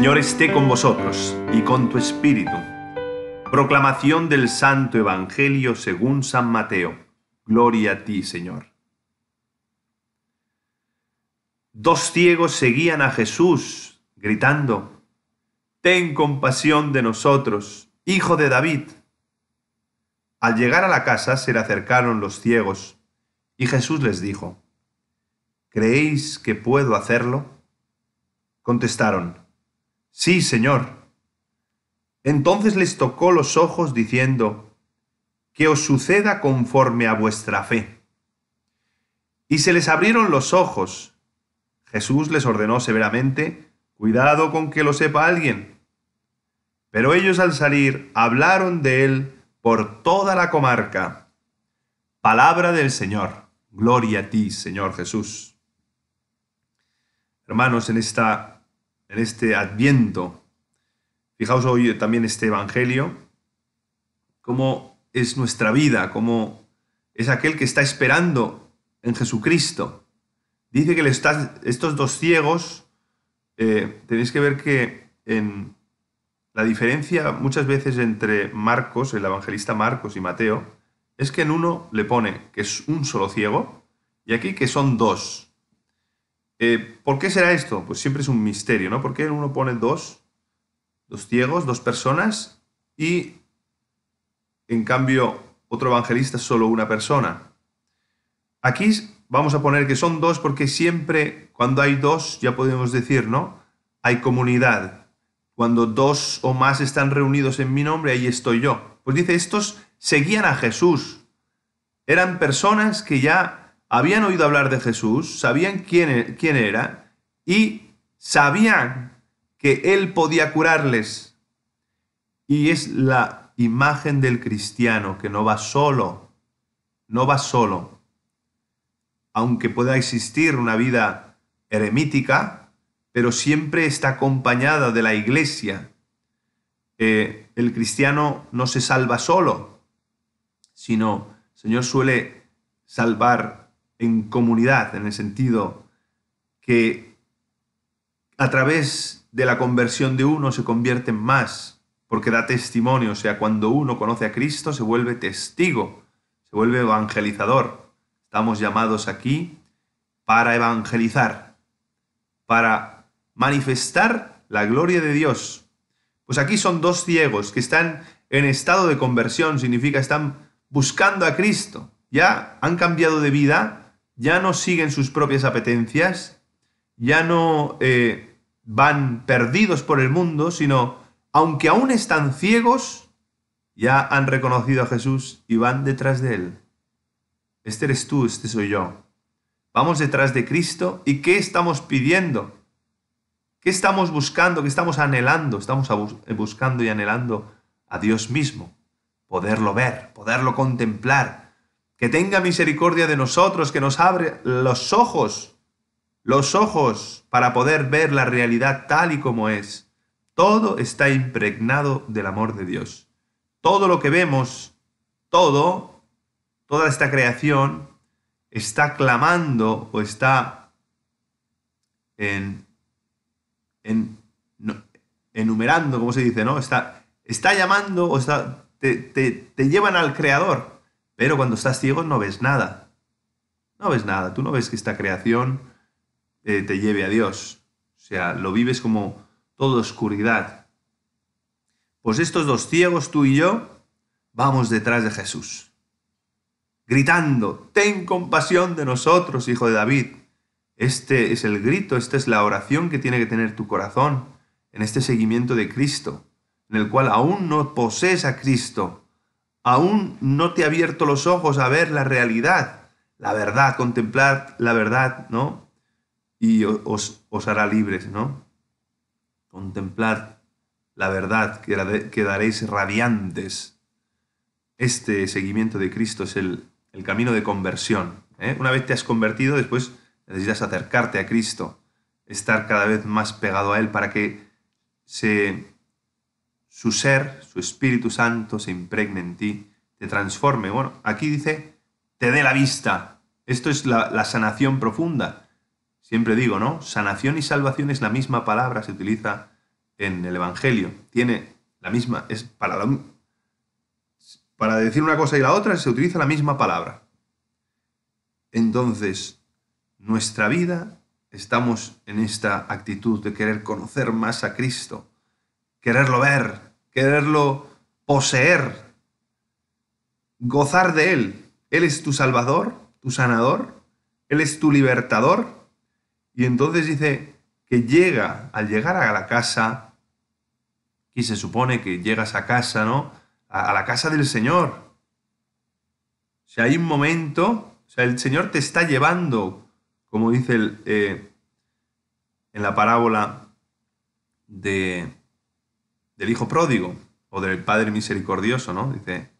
Señor esté con vosotros y con tu espíritu. Proclamación del Santo Evangelio según San Mateo. Gloria a ti, Señor. Dos ciegos seguían a Jesús, gritando, Ten compasión de nosotros, hijo de David. Al llegar a la casa se le acercaron los ciegos, y Jesús les dijo, ¿Creéis que puedo hacerlo? Contestaron, Sí, Señor. Entonces les tocó los ojos diciendo, que os suceda conforme a vuestra fe. Y se les abrieron los ojos. Jesús les ordenó severamente, cuidado con que lo sepa alguien. Pero ellos al salir hablaron de él por toda la comarca. Palabra del Señor. Gloria a ti, Señor Jesús. Hermanos, en esta en este adviento. Fijaos hoy también este Evangelio, cómo es nuestra vida, cómo es aquel que está esperando en Jesucristo. Dice que le estos dos ciegos, eh, tenéis que ver que en la diferencia muchas veces entre Marcos, el evangelista Marcos y Mateo, es que en uno le pone que es un solo ciego y aquí que son dos. Eh, ¿Por qué será esto? Pues siempre es un misterio, ¿no? ¿Por qué uno pone dos, dos ciegos, dos personas, y en cambio otro evangelista solo una persona? Aquí vamos a poner que son dos porque siempre cuando hay dos, ya podemos decir, ¿no? Hay comunidad. Cuando dos o más están reunidos en mi nombre, ahí estoy yo. Pues dice, estos seguían a Jesús. Eran personas que ya habían oído hablar de Jesús, sabían quién, e-, quién era y sabían que Él podía curarles. Y es la imagen del cristiano que no va solo, no va solo. Aunque pueda existir una vida eremítica, pero siempre está acompañada de la iglesia. Eh, el cristiano no se salva solo, sino el Señor suele salvar en comunidad, en el sentido que a través de la conversión de uno se en más, porque da testimonio, o sea, cuando uno conoce a Cristo se vuelve testigo, se vuelve evangelizador. Estamos llamados aquí para evangelizar, para manifestar la gloria de Dios. Pues aquí son dos ciegos que están en estado de conversión, significa están buscando a Cristo, ya han cambiado de vida ya no siguen sus propias apetencias, ya no eh, van perdidos por el mundo, sino, aunque aún están ciegos, ya han reconocido a Jesús y van detrás de Él. Este eres tú, este soy yo. Vamos detrás de Cristo y ¿qué estamos pidiendo? ¿Qué estamos buscando? ¿Qué estamos anhelando? Estamos buscando y anhelando a Dios mismo, poderlo ver, poderlo contemplar, que tenga misericordia de nosotros, que nos abre los ojos, los ojos para poder ver la realidad tal y como es. Todo está impregnado del amor de Dios. Todo lo que vemos, todo, toda esta creación, está clamando o está enumerando, ¿cómo se dice, ¿no? Está, está llamando o te llevan al Creador pero cuando estás ciego no ves nada. No ves nada. Tú no ves que esta creación eh, te lleve a Dios. O sea, lo vives como toda oscuridad. Pues estos dos ciegos, tú y yo, vamos detrás de Jesús. Gritando, ten compasión de nosotros, hijo de David. Este es el grito, esta es la oración que tiene que tener tu corazón en este seguimiento de Cristo, en el cual aún no posees a Cristo, aún no te ha abierto los ojos a ver la realidad, la verdad, contemplar la verdad, ¿no? Y os, hará libres, ¿no? Contemplar la verdad, quedaréis radiantes. Este seguimiento de Cristo es el, camino de conversión. ¿eh? Una vez te has convertido, después necesitas acercarte a Cristo, estar cada vez más pegado a Él para que se su ser, su Espíritu Santo se impregne en ti, te transforme. Bueno, aquí dice, te dé la vista. Esto es la, sanación profunda. Siempre digo, ¿no? Sanación y salvación es la misma palabra, se utiliza en el Evangelio. Tiene la misma, es para, para decir una cosa y la otra se utiliza la misma palabra. Entonces, nuestra vida estamos en esta actitud de querer conocer más a Cristo, quererlo ver, quererlo poseer, gozar de Él. Él es tu salvador, tu sanador, Él es tu libertador. Y entonces dice que llega, al llegar a la casa, y se supone que llegas a casa, ¿no? A, la casa del Señor. Si hay un momento, o sea, el Señor te está llevando, como dice eh, en la parábola de, del hijo pródigo o del padre misericordioso, ¿no? Dice,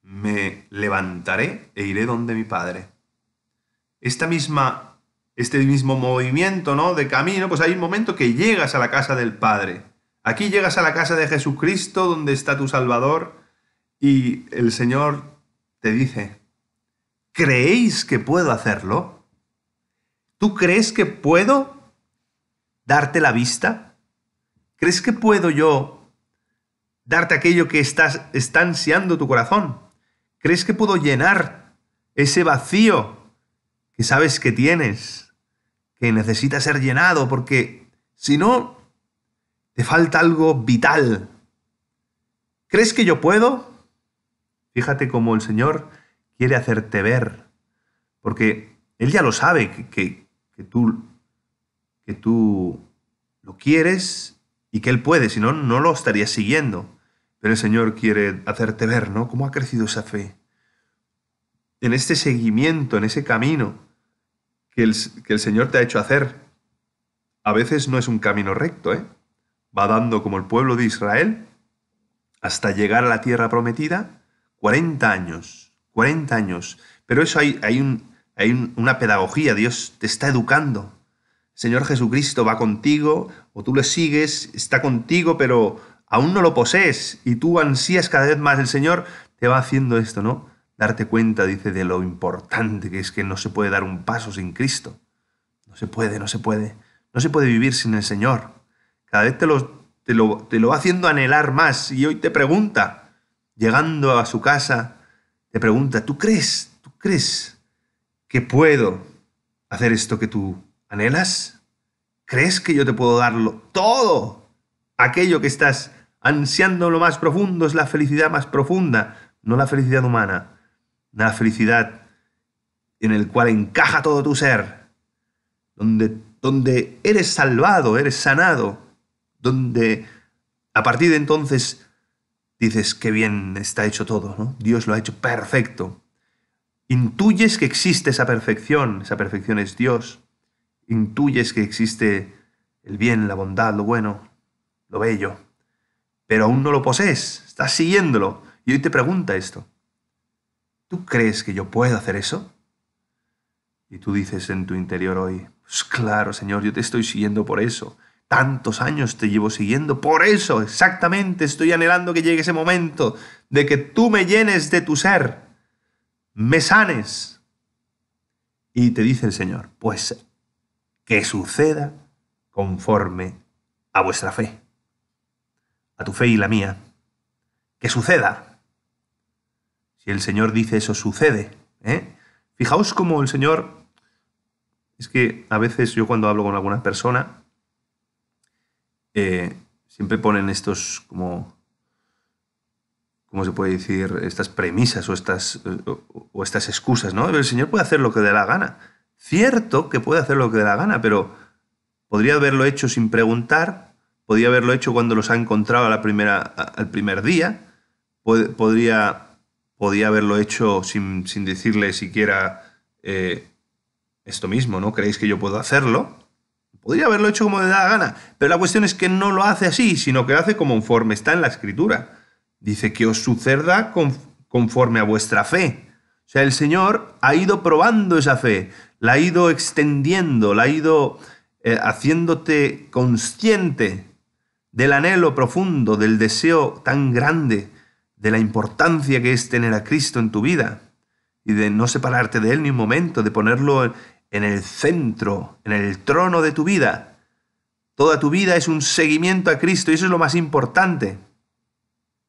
me levantaré e iré donde mi padre. Esta misma, este mismo movimiento, ¿no? De camino, pues hay un momento que llegas a la casa del padre. Aquí llegas a la casa de Jesucristo, donde está tu Salvador, y el Señor te dice, ¿creéis que puedo hacerlo? ¿Tú crees que puedo darte la vista? ¿Crees que puedo yo darte aquello que estás ansiando tu corazón? ¿Crees que puedo llenar ese vacío que sabes que tienes, que necesita ser llenado? Porque si no, te falta algo vital. ¿Crees que yo puedo? Fíjate cómo el Señor quiere hacerte ver, porque Él ya lo sabe que tú, que tú lo quieres y que Él puede, si no, no lo estaría siguiendo. Pero el Señor quiere hacerte ver, ¿no? ¿Cómo ha crecido esa fe? En este seguimiento, en ese camino que el, que el Señor te ha hecho hacer. A veces no es un camino recto, ¿eh? Va dando como el pueblo de Israel hasta llegar a la tierra prometida 40 años, 40 años. Pero eso hay, hay, un, hay una pedagogía, Dios te está educando, Señor Jesucristo va contigo, o tú le sigues, está contigo, pero aún no lo posees, y tú ansías cada vez más. El Señor te va haciendo esto, ¿no? Darte cuenta, dice, de lo importante que es que no se puede dar un paso sin Cristo. No se puede, no se puede. No se puede vivir sin el Señor. Cada vez te lo, te lo, te lo va haciendo anhelar más, y hoy te pregunta, llegando a su casa, te pregunta, ¿tú crees? ¿Tú crees que puedo hacer esto que tú ¿Anhelas? ¿Crees que yo te puedo darlo todo? Aquello que estás ansiando lo más profundo es la felicidad más profunda, no la felicidad humana, la felicidad en el cual encaja todo tu ser, donde, donde eres salvado, eres sanado, donde a partir de entonces dices que bien está hecho todo, ¿no? Dios lo ha hecho perfecto. Intuyes que existe esa perfección, esa perfección es Dios intuyes que existe el bien, la bondad, lo bueno, lo bello, pero aún no lo posees, estás siguiéndolo. Y hoy te pregunta esto, ¿tú crees que yo puedo hacer eso? Y tú dices en tu interior hoy, pues claro, Señor, yo te estoy siguiendo por eso. Tantos años te llevo siguiendo por eso. Exactamente, estoy anhelando que llegue ese momento de que tú me llenes de tu ser, me sanes. Y te dice el Señor, pues que suceda conforme a vuestra fe, a tu fe y la mía, que suceda. Si el Señor dice eso sucede, ¿eh? fijaos cómo el Señor, es que a veces yo cuando hablo con alguna persona, eh, siempre ponen estos como, ¿cómo se puede decir? Estas premisas o estas, o, estas excusas, ¿no? el Señor puede hacer lo que dé la gana. Cierto que puede hacer lo que dé la gana, pero podría haberlo hecho sin preguntar, podría haberlo hecho cuando los ha encontrado al primer día, podría, haberlo hecho sin, sin decirle siquiera eh, esto mismo, ¿no? ¿Creéis que yo puedo hacerlo? Podría haberlo hecho como le da la gana, pero la cuestión es que no lo hace así, sino que lo hace conforme está en la escritura. Dice que os suceda conforme a vuestra fe sea, el Señor ha ido probando esa fe, la ha ido extendiendo, la ha ido eh, haciéndote consciente del anhelo profundo, del deseo tan grande, de la importancia que es tener a Cristo en tu vida y de no separarte de Él ni un momento, de ponerlo en el centro, en el trono de tu vida. Toda tu vida es un seguimiento a Cristo y eso es lo más importante.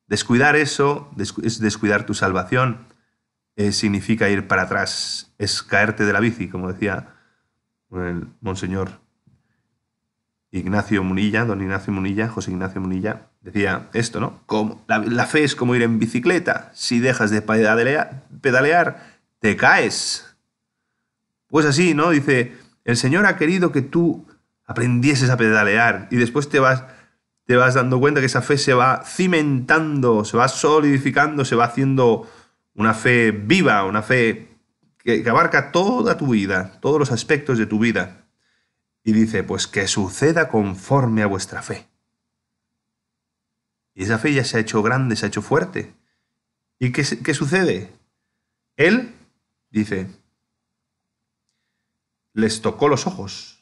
Descuidar eso es descuidar tu salvación. Eh, significa ir para atrás, es caerte de la bici, como decía el monseñor Ignacio Munilla, don Ignacio Munilla, José Ignacio Munilla, decía esto, ¿no? Como, la, fe es como ir en bicicleta, si dejas de pedalear, pedalear, te caes. Pues así, ¿no? Dice, el Señor ha querido que tú aprendieses a pedalear y después te vas, te vas dando cuenta que esa fe se va cimentando, se va solidificando, se va haciendo una fe viva, una fe que, abarca toda tu vida, todos los aspectos de tu vida. Y dice, pues que suceda conforme a vuestra fe. Y esa fe ya se ha hecho grande, se ha hecho fuerte. ¿Y qué, qué sucede? Él, dice, les tocó los ojos.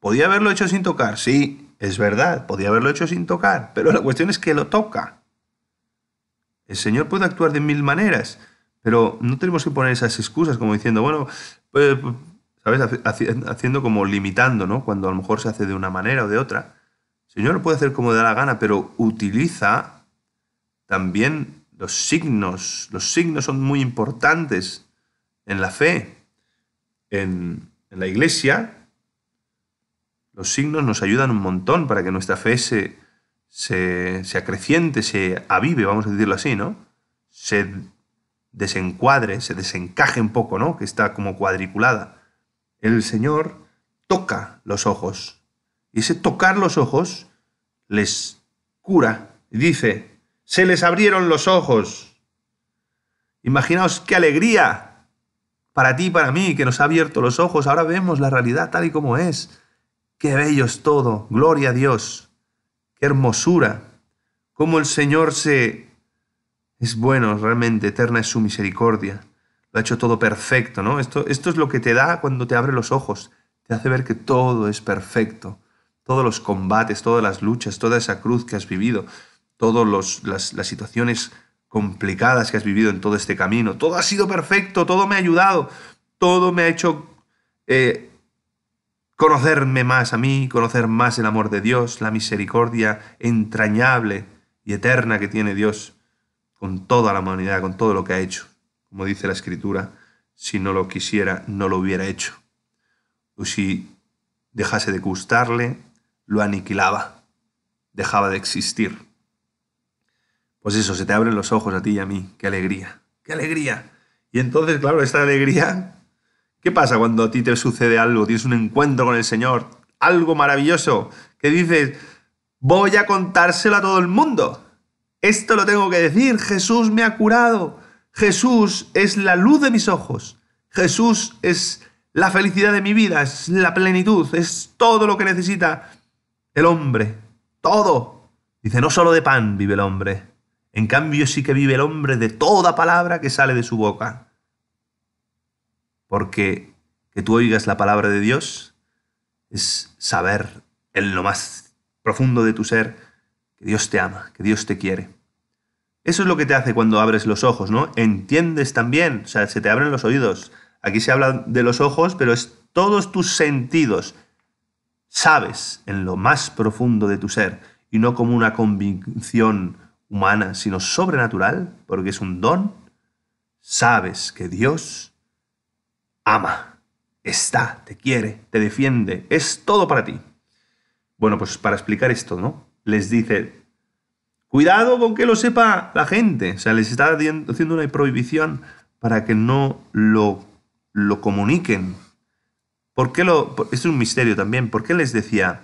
¿Podía haberlo hecho sin tocar? Sí, es verdad, podía haberlo hecho sin tocar, pero la cuestión es que lo toca. El Señor puede actuar de mil maneras, pero no tenemos que poner esas excusas como diciendo, bueno, pues, ¿sabes? Haciendo como limitando, ¿no? Cuando a lo mejor se hace de una manera o de otra. El Señor lo puede hacer como da la gana, pero utiliza también los signos. Los signos son muy importantes en la fe, en la iglesia. Los signos nos ayudan un montón para que nuestra fe se, se, acreciente, se avive, vamos a decirlo así, ¿no? Se desencuadre, se desencaje un poco, ¿no? Que está como cuadriculada. El Señor toca los ojos. Y ese tocar los ojos les cura. Y dice, se les abrieron los ojos. Imaginaos qué alegría para ti y para mí que nos ha abierto los ojos. Ahora vemos la realidad tal y como es. Qué bello es todo. Gloria a Dios hermosura, cómo el Señor se... Es bueno, realmente, eterna es su misericordia. Lo ha hecho todo perfecto, ¿no? Esto, esto es lo que te da cuando te abre los ojos. Te hace ver que todo es perfecto. Todos los combates, todas las luchas, toda esa cruz que has vivido, todas las, las situaciones complicadas que has vivido en todo este camino. Todo ha sido perfecto, todo me ha ayudado, todo me ha hecho eh, conocerme más a mí, conocer más el amor de Dios, la misericordia entrañable y eterna que tiene Dios con toda la humanidad, con todo lo que ha hecho. Como dice la Escritura, si no lo quisiera, no lo hubiera hecho. O si dejase de gustarle, lo aniquilaba, dejaba de existir. Pues eso, se te abren los ojos a ti y a mí. ¡Qué alegría! ¡Qué alegría! Y entonces, claro, esta alegría ¿Qué pasa cuando a ti te sucede algo? Tienes un encuentro con el Señor, algo maravilloso, que dices, voy a contárselo a todo el mundo. Esto lo tengo que decir, Jesús me ha curado. Jesús es la luz de mis ojos. Jesús es la felicidad de mi vida, es la plenitud, es todo lo que necesita el hombre. Todo. Dice, no solo de pan vive el hombre. En cambio sí que vive el hombre de toda palabra que sale de su boca. Porque que tú oigas la palabra de Dios es saber en lo más profundo de tu ser que Dios te ama, que Dios te quiere. Eso es lo que te hace cuando abres los ojos, ¿no? Entiendes también, o sea, se te abren los oídos. Aquí se habla de los ojos, pero es todos tus sentidos. Sabes en lo más profundo de tu ser y no como una convicción humana, sino sobrenatural, porque es un don. Sabes que Dios ama, está, te quiere, te defiende, es todo para ti. Bueno, pues para explicar esto, ¿no? Les dice, cuidado con que lo sepa la gente. O sea, les está haciendo una prohibición para que no lo, lo comuniquen. ¿Por qué lo...? Es un misterio también. ¿Por qué les decía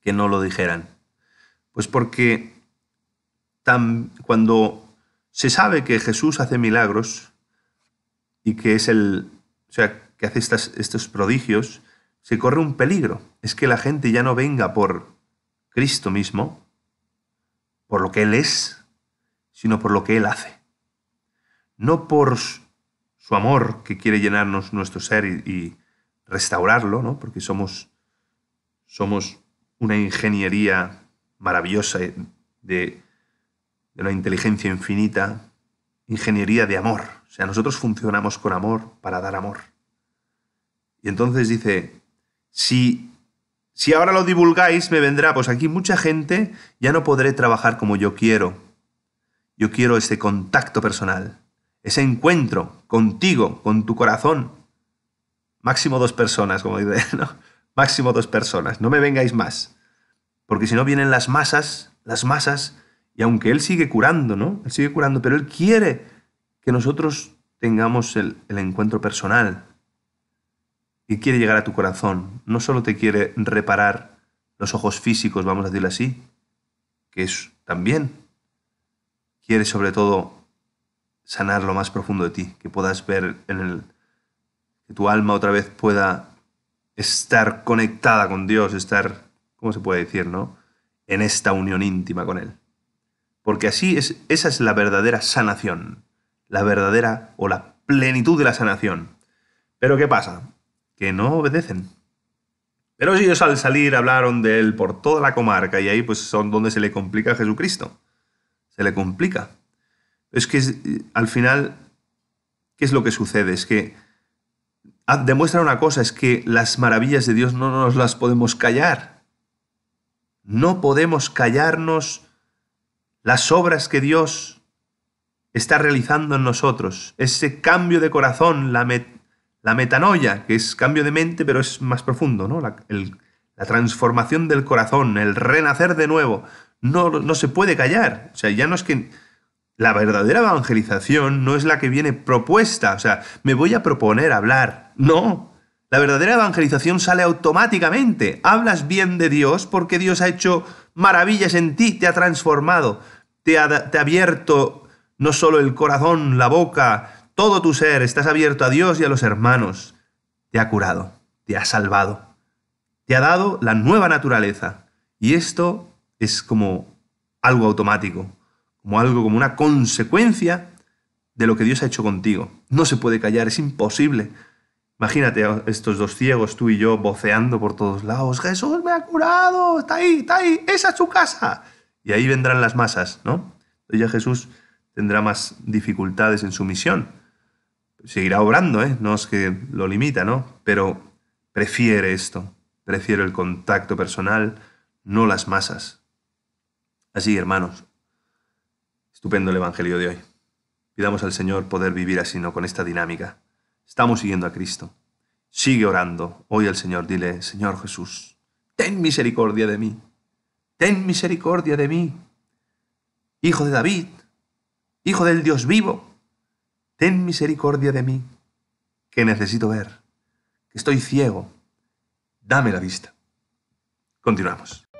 que no lo dijeran? Pues porque tan, cuando se sabe que Jesús hace milagros y que es el, o sea, que hace estos prodigios, se corre un peligro. Es que la gente ya no venga por Cristo mismo, por lo que Él es, sino por lo que Él hace. No por su amor que quiere llenarnos nuestro ser y, restaurarlo, ¿no? porque somos, somos una ingeniería maravillosa de, de una inteligencia infinita ingeniería de amor. O sea, nosotros funcionamos con amor para dar amor. Y entonces dice, si, si ahora lo divulgáis, me vendrá, pues aquí mucha gente, ya no podré trabajar como yo quiero. Yo quiero ese contacto personal, ese encuentro contigo, con tu corazón. Máximo dos personas, como dice, ¿no? Máximo dos personas, no me vengáis más. Porque si no vienen las masas, las masas y aunque Él sigue curando, ¿no? Él sigue curando, pero Él quiere que nosotros tengamos el, encuentro personal. Y quiere llegar a tu corazón. No solo te quiere reparar los ojos físicos, vamos a decirlo así, que es también. Quiere sobre todo sanar lo más profundo de ti, que puedas ver en el que tu alma otra vez pueda estar conectada con Dios, estar, ¿cómo se puede decir, no? En esta unión íntima con él. Porque así es, esa es la verdadera sanación, la verdadera o la plenitud de la sanación. Pero ¿qué pasa? Que no obedecen. Pero ellos al salir hablaron de él por toda la comarca y ahí pues son donde se le complica a Jesucristo. Se le complica. Es que eh, al final, ¿qué es lo que sucede? Es que ah, demuestra una cosa, es que las maravillas de Dios no nos las podemos callar. No podemos callarnos las obras que Dios está realizando en nosotros, ese cambio de corazón, la, la metanoia, que es cambio de mente, pero es más profundo, ¿no? La, transformación del corazón, el renacer de nuevo, no, no se puede callar. O sea, ya no es que... La verdadera evangelización no es la que viene propuesta, o sea, me voy a proponer hablar. No, la verdadera evangelización sale automáticamente. Hablas bien de Dios porque Dios ha hecho maravillas en ti, te ha transformado te ha, abierto no solo el corazón, la boca, todo tu ser, estás abierto a Dios y a los hermanos. Te ha curado, te ha salvado, te ha dado la nueva naturaleza. Y esto es como algo automático, como algo, como una consecuencia de lo que Dios ha hecho contigo. No se puede callar, es imposible. Imagínate a estos dos ciegos, tú y yo, voceando por todos lados. Jesús me ha curado, está ahí, está ahí, esa es su casa y ahí vendrán las masas, ¿no? Entonces ya Jesús tendrá más dificultades en su misión. Seguirá orando, ¿eh? No es que lo limita, ¿no? Pero prefiere esto, prefiere el contacto personal, no las masas. Así, hermanos, estupendo el Evangelio de hoy. Pidamos al Señor poder vivir así, ¿no? Con esta dinámica. Estamos siguiendo a Cristo. Sigue orando. Hoy al Señor, dile, Señor Jesús, ten misericordia de mí ten misericordia de mí. Hijo de David, Hijo del Dios vivo, ten misericordia de mí, que necesito ver, que estoy ciego, dame la vista. Continuamos.